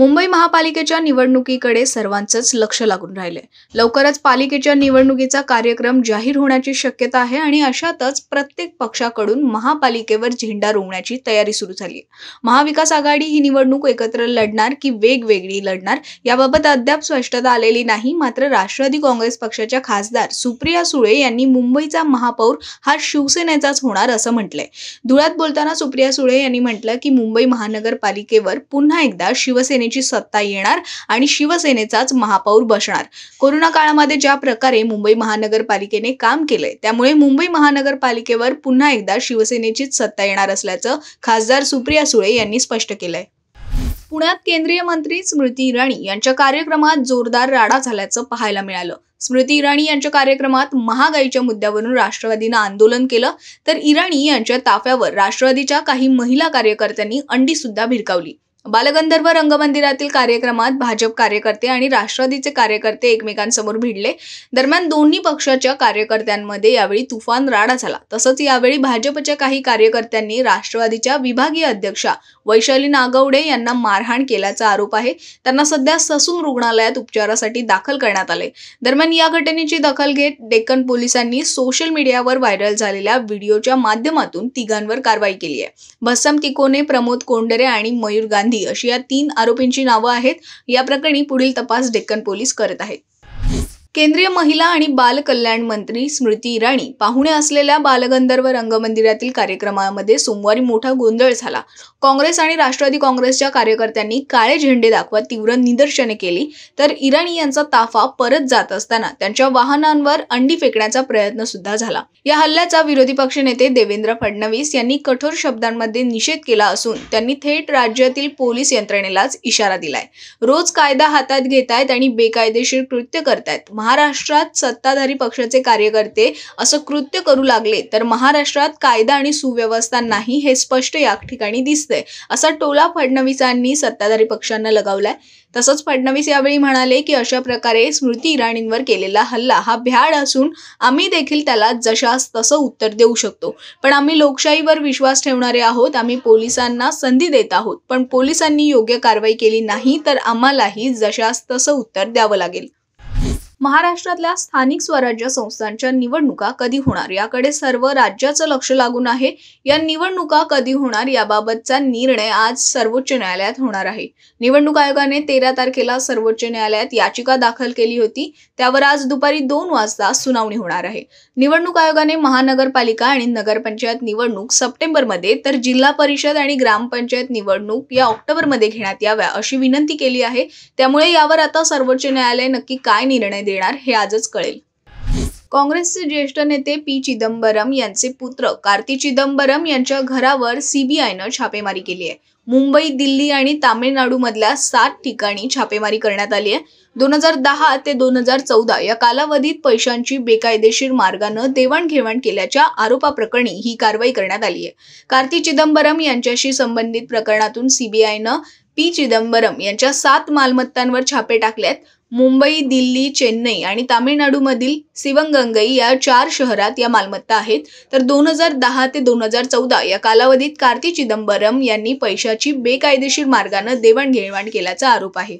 मुंबई महापालिकेच्या निवडणुकीकडे सर्वांचंच लक्ष लागून राहिले लवकरच पालिकेच्या निवडणुकीचा कार्यक्रम जाहीर होण्याची शक्यता आहे आणि अशातच प्रत्येक पक्षाकडून महापालिकेवर झेंडा रोवण्याची तयारी सुरू झाली महाविकास आघाडी ही निवडणूक एकत्र लढणार की वेगवेगळी लढणार याबाबत अद्याप स्पष्टता आलेली नाही मात्र राष्ट्रवादी काँग्रेस पक्षाच्या खासदार सुप्रिया सुळे यांनी मुंबईचा महापौर हा शिवसेनेचाच होणार असं म्हटलंय धुळ्यात बोलताना सुप्रिया सुळे यांनी म्हटलं की मुंबई महानगरपालिकेवर पुन्हा एकदा शिवसेने शिवसेनेची सत्ता येणार आणि शिवसेनेचाच महापौर बसणार कोरोना काळामध्ये ज्या प्रकारे मुंबई महानगरपालिकेने काम केलंय त्यामुळे मुंबई महानगरपालिकेवर पुन्हा एकदा शिवसेनेचीच सत्ता येणार असल्याचं खासदार सुप्रिया सुळे यांनी स्पष्ट केलंय पुण्यात केंद्रीय मंत्री स्मृती इराणी यांच्या कार्यक्रमात जोरदार राडा झाल्याचं पाहायला मिळालं स्मृती इराणी यांच्या कार्यक्रमात महागाईच्या मुद्द्यावरून राष्ट्रवादीनं आंदोलन केलं तर इराणी यांच्या ताफ्यावर राष्ट्रवादीच्या काही महिला कार्यकर्त्यांनी अंडी सुद्धा भिरकावली बालगंधर्व रंगमंदिरातील कार्यक्रमात भाजप कार्यकर्ते आणि राष्ट्रवादीचे कार्यकर्ते एकमेकांसमोर भिडले दरम्यान दोन्ही पक्षाच्या कार्यकर्त्यांमध्ये यावेळी तुफान राडा झाला तसंच यावेळी भाजपच्या काही कार्यकर्त्यांनी राष्ट्रवादीच्या विभागीय अध्यक्षा वैशाली नागवडे यांना मारहाण केल्याचा आरोप आहे त्यांना सध्या ससून रुग्णालयात उपचारासाठी दाखल करण्यात आले दरम्यान या घटनेची दखल घेत डेक्कन पोलिसांनी सोशल मीडियावर व्हायरल झालेल्या व्हिडिओच्या माध्यमातून तिघांवर कारवाई केली आहे भस्सम तिकोने प्रमोद कोंडरे आणि मयूर गांधी गांधी अशी या तीन आरोपींची नावं आहेत या प्रकरणी पुढील तपास डेक्कन पोलीस करत आहेत केंद्रीय महिला आणि बाल कल्याण मंत्री स्मृती इराणी पाहुणे असलेल्या बालगंधर्व रंगमंदिरातील कार्यक्रमामध्ये सोमवारी मोठा गोंधळ झाला काँग्रेस आणि राष्ट्रवादी काँग्रेसच्या कार्यकर्त्यांनी काळे झेंडे दाखवत तीव्र निदर्शने केली तर इराणी यांचा ताफा परत जात असताना त्यांच्या वाहनांवर अंडी फेकण्याचा प्रयत्न सुद्धा झाला या हल्ल्याचा विरोधी पक्षनेते देवेंद्र फडणवीस यांनी कठोर शब्दांमध्ये निषेध केला असून त्यांनी थेट राज्यातील पोलीस यंत्रणेलाच इशारा दिलाय रोज कायदा हातात घेतायत आणि बेकायदेशीर कृत्य करतायत महाराष्ट्रात सत्ताधारी पक्षाचे कार्यकर्ते असं कृत्य करू लागले तर महाराष्ट्रात कायदा आणि सुव्यवस्था नाही हे स्पष्ट या ठिकाणी दिसतंय असा टोला फडणवीसांनी सत्ताधारी पक्षांना लगावलाय तसंच फडणवीस यावेळी म्हणाले की अशा प्रकारे स्मृती इराणींवर केलेला हल्ला हा भ्याड असून आम्ही देखील त्याला जशास तसं उत्तर देऊ शकतो पण आम्ही लोकशाहीवर विश्वास ठेवणारे आहोत आम्ही पोलिसांना संधी देत आहोत पण पोलिसांनी योग्य कारवाई केली नाही तर आम्हालाही जशास तसं उत्तर द्यावं लागेल महाराष्ट्रातल्या स्थानिक स्वराज्य संस्थांच्या निवडणुका कधी होणार याकडे सर्व राज्याचं लक्ष लागून आहे या निवडणुका कधी होणार याबाबतचा निर्णय आज सर्वोच्च न्यायालयात होणार आहे निवडणूक आयोगाने तेरा तारखेला सर्वोच्च न्यायालयात याचिका दाखल केली होती त्यावर आज दुपारी दोन वाजता सुनावणी होणार आहे निवडणूक आयोगाने महानगरपालिका आणि नगरपंचायत निवडणूक सप्टेंबरमध्ये तर जिल्हा परिषद आणि ग्रामपंचायत निवडणूक या ऑक्टोबरमध्ये घेण्यात याव्या अशी विनंती केली आहे त्यामुळे यावर आता सर्वोच्च न्यायालय नक्की काय निर्णय देणार हे आजच कळेल काँग्रेसचे ज्येष्ठ नेते पी चिदंबरम यांचे पुत्र कार्ती चिदंबरम यांच्या घरावर सीबीआयनं छापेमारी केली आहे मुंबई दिल्ली आणि तामिळनाडू मधल्या सात ठिकाणी छापेमारी करण्यात आली आहे दोन हजार दहा ते दोन हजार चौदा या कालावधीत पैशांची बेकायदेशीर मार्गानं देवाणघेवाण केल्याच्या आरोपाप्रकरणी ही कारवाई करण्यात आली आहे कार्ती चिदंबरम यांच्याशी संबंधित प्रकरणातून सीबीआयनं पी चिदंबरम यांच्या सात मालमत्तांवर छापे टाकल्यात मुंबई दिल्ली चेन्नई आणि तामिळनाडूमधील सिवंगंगई या चार शहरात या मालमत्ता आहेत तर दोन हजार दहा ते दोन हजार चौदा या कालावधीत कार्ती चिदंबरम यांनी पैशाची बेकायदेशीर मार्गानं देवाणघेवाण केल्याचा आरोप आहे